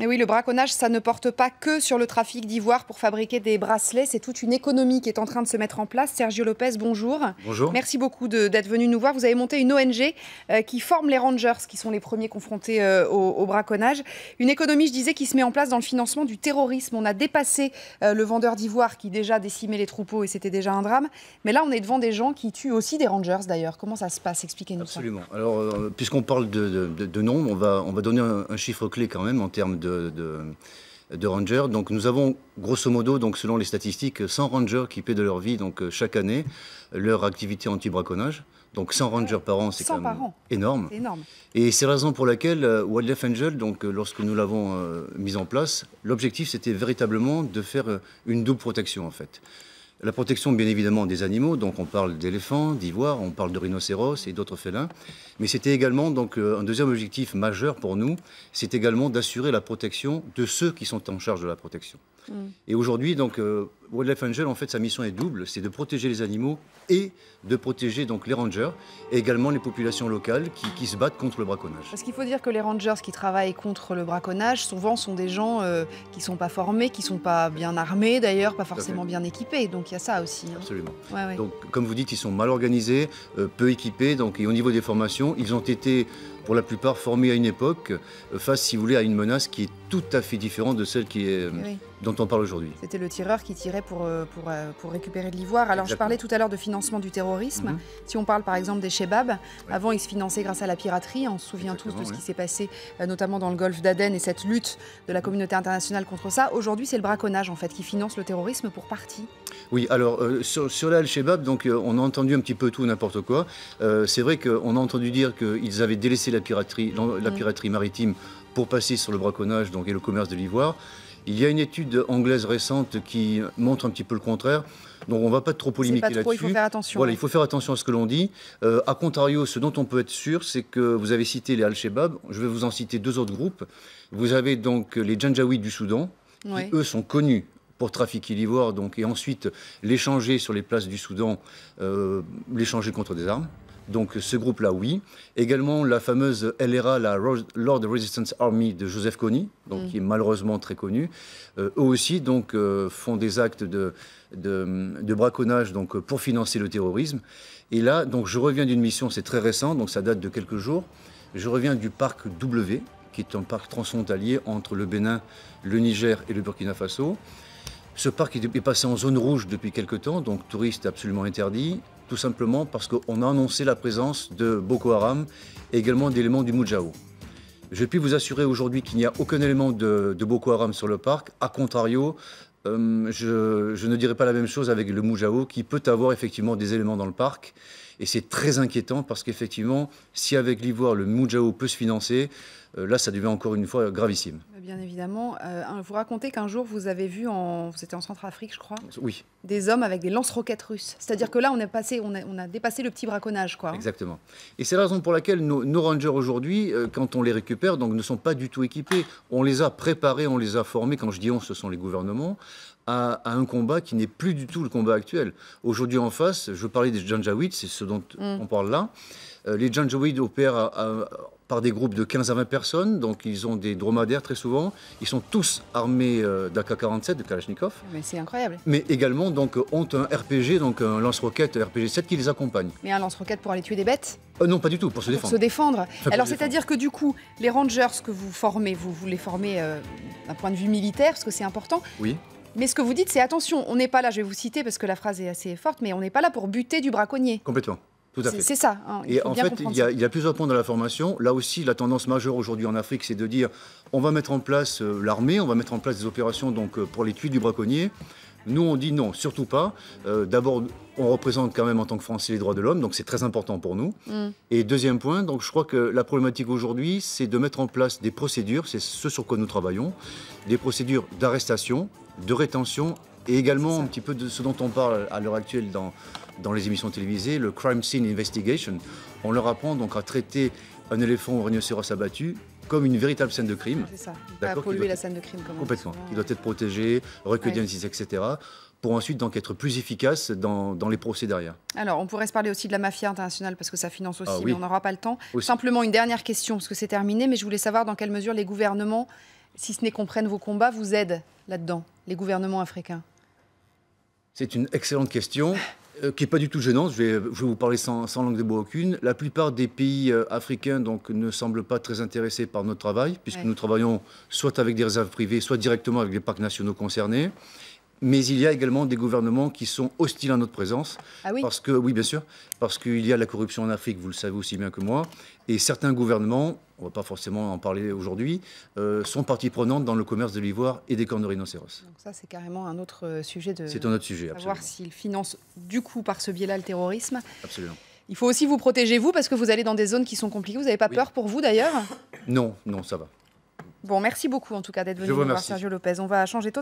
Et oui, le braconnage, ça ne porte pas que sur le trafic d'ivoire pour fabriquer des bracelets. C'est toute une économie qui est en train de se mettre en place. Sergio Lopez, bonjour. Bonjour. Merci beaucoup d'être venu nous voir. Vous avez monté une ONG euh, qui forme les rangers, qui sont les premiers confrontés euh, au, braconnage. Une économie, je disais, qui se met en place dans le financement du terrorisme. On a dépassé euh, le vendeur d'ivoire qui déjà décimait les troupeaux et c'était déjà un drame. Mais là, on est devant des gens qui tuent aussi des rangers, d'ailleurs. Comment ça se passe Expliquez-nous ça. Absolument. Alors, puisqu'on parle de, de, on va, on va donner un, chiffre clé quand même en termes de, rangers. Donc nous avons grosso modo, donc, selon les statistiques, 100 rangers qui paient de leur vie donc, euh, chaque année leur activité anti-braconnage. Donc 100 rangers par an, c'est quand même énorme. Et c'est la raison pour laquelle euh, Wildlife Angel, donc, euh, lorsque nous l'avons mise en place, l'objectif c'était véritablement de faire une double protection en fait. La protection, bien évidemment, des animaux. Donc, on parle d'éléphants, d'ivoires, on parle de rhinocéros et d'autres félins. Mais c'était également, donc, euh, un deuxième objectif majeur pour nous, c'est également d'assurer la protection de ceux qui sont en charge de la protection. Mm. Et aujourd'hui, donc, euh, Wildlife Angel, en fait, sa mission est double, c'est de protéger les animaux et de protéger donc les rangers et également les populations locales qui, qui se battent contre le braconnage. Parce qu'il faut dire que les rangers qui travaillent contre le braconnage, souvent sont des gens euh, qui ne sont pas formés, qui ne sont pas bien armés d'ailleurs, pas forcément bien équipés, donc il y a ça aussi. Hein. Absolument. Donc comme vous dites, ils sont mal organisés, euh, peu équipés, donc, et au niveau des formations, ils ont été pour la plupart formés à une époque, euh, face, si vous voulez, à une menace qui est tout à fait différente de celle qui est, dont on parle aujourd'hui. C'était le tireur qui tirait pour, euh, euh, pour, récupérer de l'ivoire. Alors, je parlais tout à l'heure de financement du terrorisme. Mhm. Si on parle par exemple des Shebabs, avant, ils se finançaient grâce à la piraterie. On se souvient tous de ce qui s'est passé, euh, notamment dans le golfe d'Aden et cette lutte de la mhm. communauté internationale contre ça. Aujourd'hui, c'est le braconnage en fait qui finance le terrorisme pour partie. Oui, alors sur, sur lal donc on a entendu un petit peu tout, n'importe quoi. c'est vrai qu'on a entendu dire qu'ils avaient délaissé la piraterie, la mhm. piraterie maritime pour passer sur le braconnage donc, et le commerce de l'ivoire. Il y a une étude anglaise récente qui montre un petit peu le contraire. Donc on ne va pas trop polémiquer là-dessus. Il faut faire attention. Voilà, hein. il faut faire attention à ce que l'on dit. a euh, contrario, ce dont on peut être sûr, c'est que vous avez cité les Al-Shabaab. Je vais vous en citer deux autres groupes. Vous avez donc les Janjaouis du Soudan, qui eux sont connus pour trafiquer l'ivoire et ensuite l'échanger sur les places du Soudan, euh, l'échanger contre des armes. Donc ce groupe-là, oui. Également la fameuse LRA, la Lord Resistance Army de Joseph Kony, mm. qui est malheureusement très connu. Euh, eux aussi donc, euh, font des actes de, braconnage euh, pour financer le terrorisme. Et là, donc, je reviens d'une mission, c'est très récent, donc ça date de quelques jours. Je reviens du parc W, qui est un parc transfrontalier entre le Bénin, le Niger et le Burkina Faso. Ce parc est passé en zone rouge depuis quelques temps, donc touristes absolument interdits tout simplement parce qu'on a annoncé la présence de Boko Haram et également d'éléments du Moudjaou. Je puis vous assurer aujourd'hui qu'il n'y a aucun élément de, Boko Haram sur le parc. A contrario, euh, je, ne dirais pas la même chose avec le Moujao, qui peut avoir effectivement des éléments dans le parc. Et c'est très inquiétant parce qu'effectivement, si avec l'ivoire, le Moujao peut se financer, euh, là, ça devient encore une fois gravissime évidemment. Euh, vous racontez qu'un jour, vous avez vu, en, vous étiez en Centrafrique, je crois, oui. des hommes avec des lance-roquettes russes. C'est-à-dire que là, on, est passé, on, a, dépassé le petit braconnage. Quoi, Exactement. Et c'est la raison pour laquelle nos, rangers aujourd'hui, euh, quand on les récupère, donc, ne sont pas du tout équipés. On les a préparés, on les a formés. Quand je dis on, ce sont les gouvernements. À, un combat qui n'est plus du tout le combat actuel. Aujourd'hui en face, je parlais des Janjaweed, c'est ce dont mm. on parle là. Euh, les Janjaweed opèrent euh, euh, par des groupes de 15 à 20 personnes, donc ils ont des dromadaires très souvent. Ils sont tous armés d'AK-47, de Kalachnikov. Mais c'est incroyable. Mais également donc ont un RPG, donc un lance-roquette RPG-7 qui les accompagne. Mais un lance-roquette pour aller tuer des bêtes Non, pas du tout, pour se pour défendre. se défendre. Alors c'est-à-dire que du coup, les rangers que vous formez, vous, les formez d'un point de vue militaire, parce que c'est important. Oui. Mais ce que vous dites, c'est attention, on n'est pas là, je vais vous citer parce que la phrase est assez forte, mais on n'est pas là pour buter du braconnier. Complètement. C'est ça. Hein, et en fait, il y, a, plusieurs points dans la formation. Là aussi, la tendance majeure aujourd'hui en Afrique, c'est de dire on va mettre en place euh, l'armée, on va mettre en place des opérations donc, euh, pour les du braconnier. Nous, on dit non, surtout pas. Euh, d'abord, on représente quand même en tant que Français les droits de l'homme, donc c'est très important pour nous. Mm. Et deuxième point, donc je crois que la problématique aujourd'hui, c'est de mettre en place des procédures, c'est ce sur quoi nous travaillons, des procédures d'arrestation, de rétention et également un petit peu de ce dont on parle à l'heure actuelle dans, dans les émissions télévisées, le crime scene investigation. On leur apprend donc à traiter un éléphant ou un rhinocéros abattu comme une véritable scène de crime. C'est ça. Pas polluer la scène de crime. Comme Complètement. Il doit être protégé, recueilli ouais. etc. Pour ensuite donc être plus efficace dans, dans, les procès derrière. Alors, on pourrait se parler aussi de la mafia internationale parce que ça finance ah aussi, mais on n'aura pas le temps. Simplement une dernière question parce que c'est terminé, mais je voulais savoir dans quelle mesure les gouvernements, si ce n'est prenne vos combats, vous aident là-dedans, les gouvernements africains. C'est une excellente question euh, qui n'est pas du tout gênante. Je vais, vous parler sans, langue de bois aucune. La plupart des pays euh, africains donc, ne semblent pas très intéressés par notre travail, puisque nous travaillons soit avec des réserves privées, soit directement avec les parcs nationaux concernés mais il y a également des gouvernements qui sont hostiles à notre présence. Ah oui Parce que, oui, bien sûr, parce qu'il y a la corruption en Afrique, vous le savez aussi bien que moi, et certains gouvernements, on ne va pas forcément en parler aujourd'hui, euh, sont partie prenante dans le commerce de l'ivoire et des cornes de rhinocéros. Donc ça, c'est carrément un autre euh, sujet de C'est un autre sujet, absolument. voir s'ils financent du coup par ce biais-là le terrorisme. Absolument. Il faut aussi vous protéger, vous, parce que vous allez dans des zones qui sont compliquées. Vous n'avez pas peur pour vous, d'ailleurs Non, non, ça va. Bon, merci beaucoup, en tout cas, d'être venu voir, Sergio Lopez. On va changer